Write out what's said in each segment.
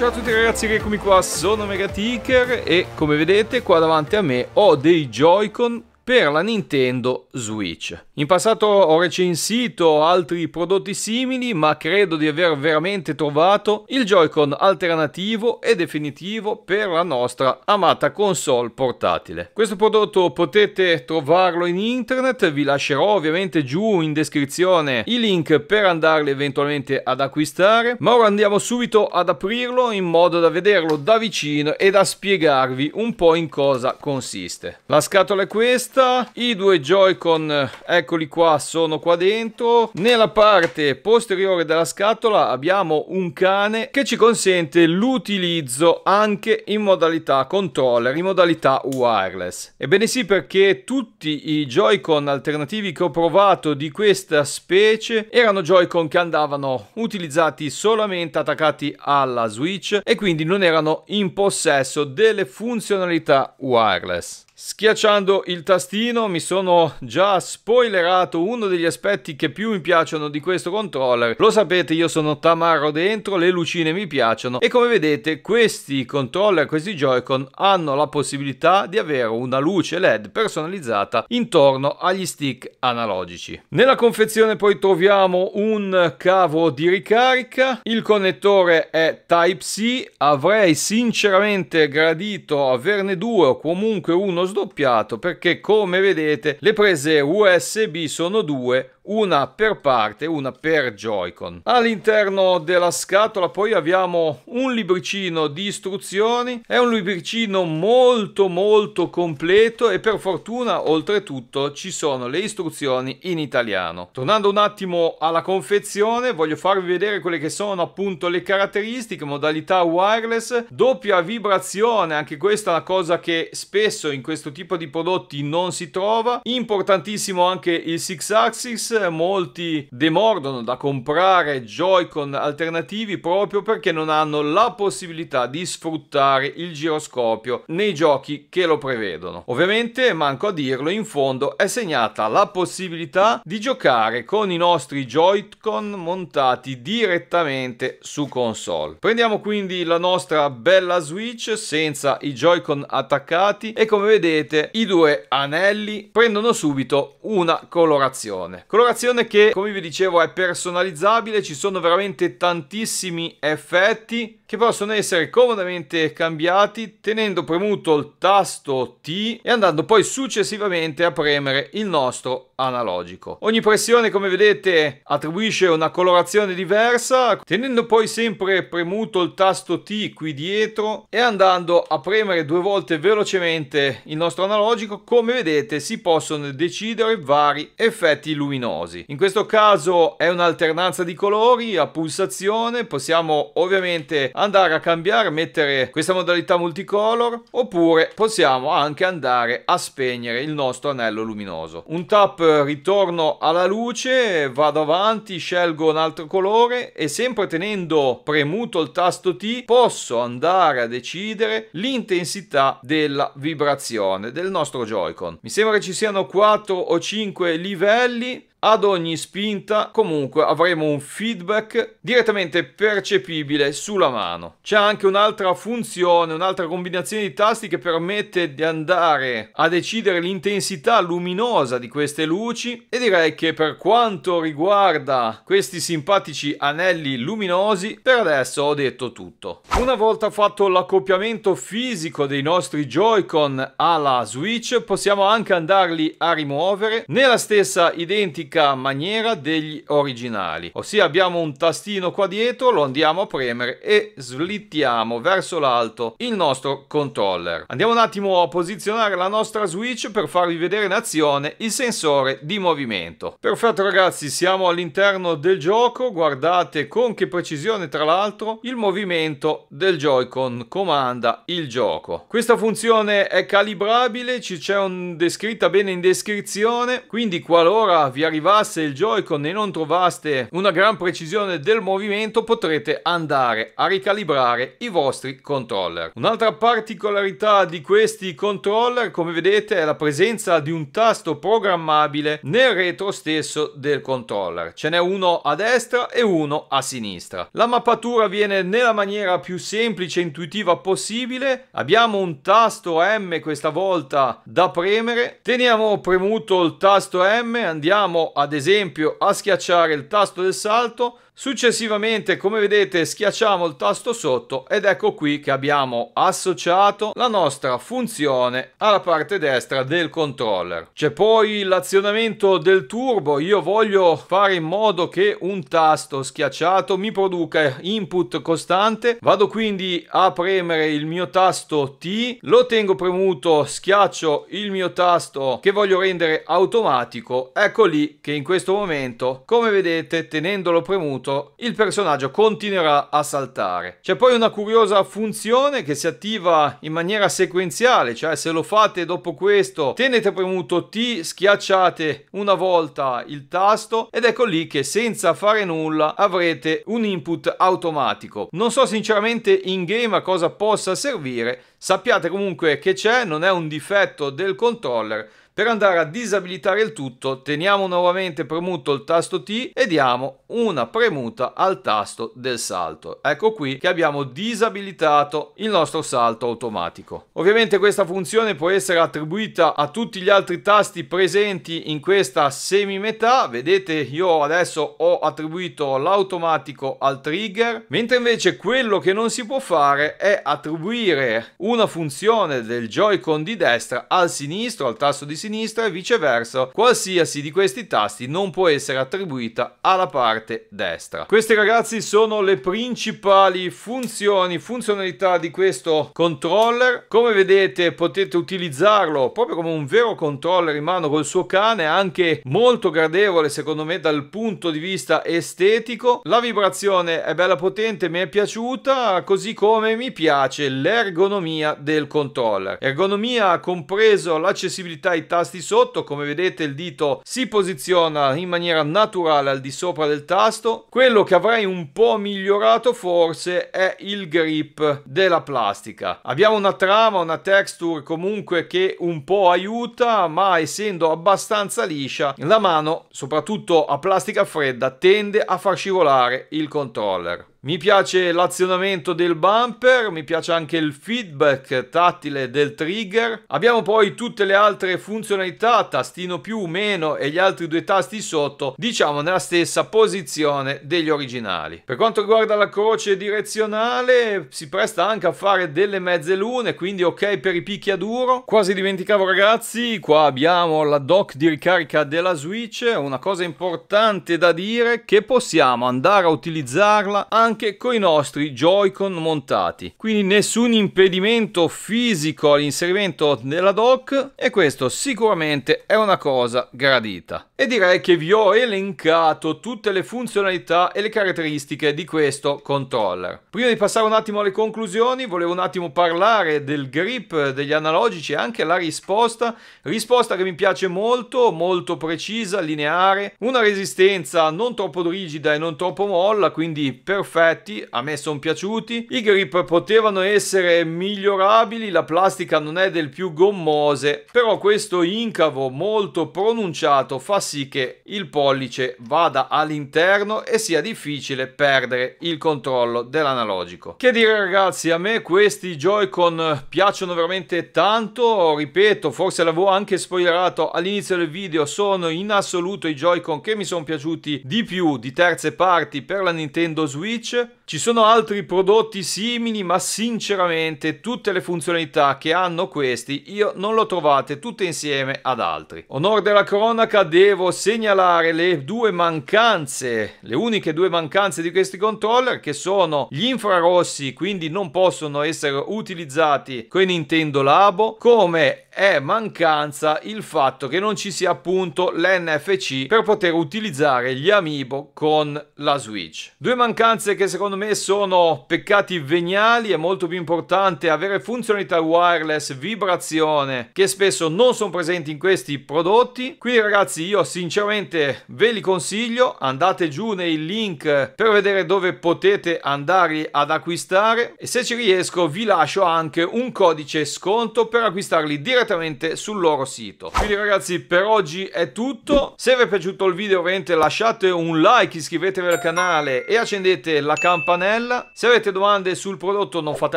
Ciao a tutti ragazzi, eccomi qua, sono Megatiker e come vedete qua davanti a me ho dei Joy-Con per la Nintendo Switch. In passato ho recensito altri prodotti simili, ma credo di aver veramente trovato il Joy-Con alternativo e definitivo per la nostra amata console portatile. Questo prodotto potete trovarlo in internet, vi lascerò ovviamente giù in descrizione i link per andarli eventualmente ad acquistare, ma ora andiamo subito ad aprirlo in modo da vederlo da vicino e da spiegarvi un po' in cosa consiste. La scatola è questa vista i due Joy-Con eccoli qua sono qua dentro nella parte posteriore della scatola abbiamo un cane che ci consente l'utilizzo anche in modalità controller in modalità wireless ebbene sì perché tutti i Joy-Con alternativi che ho provato di questa specie erano Joy-Con che andavano utilizzati solamente attaccati alla Switch e quindi non erano in possesso delle funzionalità wireless Schiacciando il tastino mi sono già spoilerato uno degli aspetti che più mi piacciono di questo controller. Lo sapete io sono tamaro dentro, le lucine mi piacciono e come vedete questi controller, questi Joy-Con hanno la possibilità di avere una luce LED personalizzata intorno agli stick analogici. Nella confezione poi troviamo un cavo di ricarica, il connettore è Type-C, avrei sinceramente gradito averne due o comunque uno sdoppiato perché come vedete le prese USB sono due, una per parte e una per Joy-Con. All'interno della scatola poi abbiamo un libricino di istruzioni, è un libricino molto molto completo e per fortuna oltretutto ci sono le istruzioni in italiano. Tornando un attimo alla confezione voglio farvi vedere quelle che sono appunto le caratteristiche, modalità wireless, doppia vibrazione, anche questa è una cosa che spesso in questo tipo di prodotti non si trova, importantissimo anche il 6 axis molti demordono da comprare Joy-Con alternativi proprio perché non hanno la possibilità di sfruttare il giroscopio nei giochi che lo prevedono. Ovviamente, manco a dirlo, in fondo è segnata la possibilità di giocare con i nostri Joy-Con montati direttamente su console. Prendiamo quindi la nostra bella Switch senza i Joy-Con attaccati e come vedete i due anelli prendono subito una colorazione. Colorazione Colorazione che, come vi dicevo, è personalizzabile, ci sono veramente tantissimi effetti che possono essere comodamente cambiati tenendo premuto il tasto T e andando poi successivamente a premere il nostro analogico. Ogni pressione come vedete attribuisce una colorazione diversa tenendo poi sempre premuto il tasto T qui dietro e andando a premere due volte velocemente il nostro analogico come vedete si possono decidere vari effetti luminosi. In questo caso è un'alternanza di colori a pulsazione possiamo ovviamente andare a cambiare, mettere questa modalità multicolor oppure possiamo anche andare a spegnere il nostro anello luminoso. Un tap ritorno alla luce, vado avanti, scelgo un altro colore e sempre tenendo premuto il tasto T posso andare a decidere l'intensità della vibrazione del nostro Joy-Con. Mi sembra che ci siano 4 o 5 livelli ad ogni spinta comunque avremo un feedback direttamente percepibile sulla mano. C'è anche un'altra funzione, un'altra combinazione di tasti che permette di andare a decidere l'intensità luminosa di queste luci e direi che per quanto riguarda questi simpatici anelli luminosi per adesso ho detto tutto. Una volta fatto l'accoppiamento fisico dei nostri Joy-Con alla Switch possiamo anche andarli a rimuovere nella stessa identica tipica maniera degli originali, ossia abbiamo un tastino qua dietro, lo andiamo a premere e slittiamo verso l'alto il nostro controller. Andiamo un attimo a posizionare la nostra switch per farvi vedere in azione il sensore di movimento. Perfetto ragazzi, siamo all'interno del gioco, guardate con che precisione tra l'altro il movimento del Joy-Con comanda il gioco. Questa funzione è calibrabile, ci c'è un descritta bene in descrizione, quindi qualora vi arrivate arrivasse il Joy-Con e non trovaste una gran precisione del movimento potrete andare a ricalibrare i vostri controller. Un'altra particolarità di questi controller come vedete è la presenza di un tasto programmabile nel retro stesso del controller. Ce n'è uno a destra e uno a sinistra. La mappatura viene nella maniera più semplice e intuitiva possibile. Abbiamo un tasto M questa volta da premere. Teniamo premuto il tasto M, andiamo ad esempio a schiacciare il tasto del salto Successivamente, come vedete, schiacciamo il tasto sotto ed ecco qui che abbiamo associato la nostra funzione alla parte destra del controller. C'è poi l'azionamento del turbo. Io voglio fare in modo che un tasto schiacciato mi produca input costante. Vado quindi a premere il mio tasto T, lo tengo premuto, schiaccio il mio tasto che voglio rendere automatico. Ecco lì che in questo momento, come vedete, tenendolo premuto, punto il personaggio continuerà a saltare. C'è poi una curiosa funzione che si attiva in maniera sequenziale, cioè se lo fate dopo questo tenete premuto T, schiacciate una volta il tasto ed ecco lì che senza fare nulla avrete un input automatico. Non so sinceramente in game a cosa possa servire, Sappiate comunque che c'è, non è un difetto del controller. Per andare a disabilitare il tutto teniamo nuovamente premuto il tasto T e diamo una premuta al tasto del salto. Ecco qui che abbiamo disabilitato il nostro salto automatico. Ovviamente questa funzione può essere attribuita a tutti gli altri tasti presenti in questa semimetà. Vedete io adesso ho attribuito l'automatico al trigger, mentre invece quello che non si può fare è attribuire un una funzione del Joy-Con di destra al sinistro, al tasto di sinistra e viceversa, qualsiasi di questi tasti non può essere attribuita alla parte destra. Queste ragazzi sono le principali funzioni, funzionalità di questo controller. Come vedete potete utilizzarlo proprio come un vero controller in mano col suo cane, anche molto gradevole secondo me dal punto di vista estetico. La vibrazione è bella potente, mi è piaciuta, così come mi piace l'ergonomia ergonomia del controller. Ergonomia ha compreso l'accessibilità ai tasti sotto, come vedete il dito si posiziona in maniera naturale al di sopra del tasto. Quello che avrei un po' migliorato forse è il grip della plastica. Abbiamo una trama, una texture comunque che un po' aiuta, ma essendo abbastanza liscia, la mano, soprattutto a plastica fredda, tende a far scivolare il controller. Mi piace l'azionamento del bumper, mi piace anche il feedback tattile del trigger. Abbiamo poi tutte le altre funzionalità, tastino più, o meno e gli altri due tasti sotto, diciamo nella stessa posizione degli originali. Per quanto riguarda la croce direzionale, si presta anche a fare delle mezze lune, quindi ok per i picchi a duro. Quasi dimenticavo ragazzi, qua abbiamo la dock di ricarica della Switch, una cosa importante da dire che possiamo andare a utilizzarla anche anche i nostri Joy-Con montati. Quindi nessun impedimento fisico all'inserimento della dock e questo sicuramente è una cosa gradita. E direi che vi ho elencato tutte le funzionalità e le caratteristiche di questo controller. Prima di passare un attimo alle conclusioni volevo un attimo parlare del grip degli analogici e anche la risposta, risposta che mi piace molto, molto precisa, lineare, una resistenza non troppo rigida e non troppo molla, quindi perfetta effetti, a me sono piaciuti. I grip potevano essere migliorabili, la plastica non è del più gommose, però questo incavo molto pronunciato fa sì che il pollice vada all'interno e sia difficile perdere il controllo dell'analogico. Che dire ragazzi, a me questi Joy-Con piacciono veramente tanto, ripeto, forse l'avevo anche spoilerato all'inizio del video, sono in assoluto i Joy-Con che mi sono piaciuti di più di terze parti per la Nintendo Switch Nietzsche Ci sono altri prodotti simili, ma sinceramente tutte le funzionalità che hanno questi io non le trovate tutte insieme ad altri. Onore della cronaca, devo segnalare le due mancanze, le uniche due mancanze di questi controller che sono gli infrarossi, quindi non possono essere utilizzati con Nintendo Labo, come è mancanza il fatto che non ci sia appunto l'NFC per poter utilizzare gli amiibo con la Switch. Due mancanze che secondo me me sono peccati veniali, è molto più importante avere funzionalità wireless, vibrazione, che spesso non sono presenti in questi prodotti. Quindi ragazzi io sinceramente ve li consiglio, andate giù nei link per vedere dove potete andare ad acquistare e se ci riesco vi lascio anche un codice sconto per acquistarli direttamente sul loro sito. Quindi ragazzi per oggi è tutto, se vi è piaciuto il video ovviamente lasciate un like, iscrivetevi al canale e accendete la campanella campanella. Se avete domande sul prodotto non fate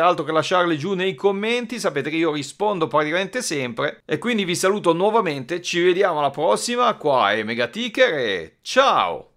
altro che lasciarle giù nei commenti, sapete che io rispondo praticamente sempre. E quindi vi saluto nuovamente, ci vediamo alla prossima, qua è Megaticker e ciao!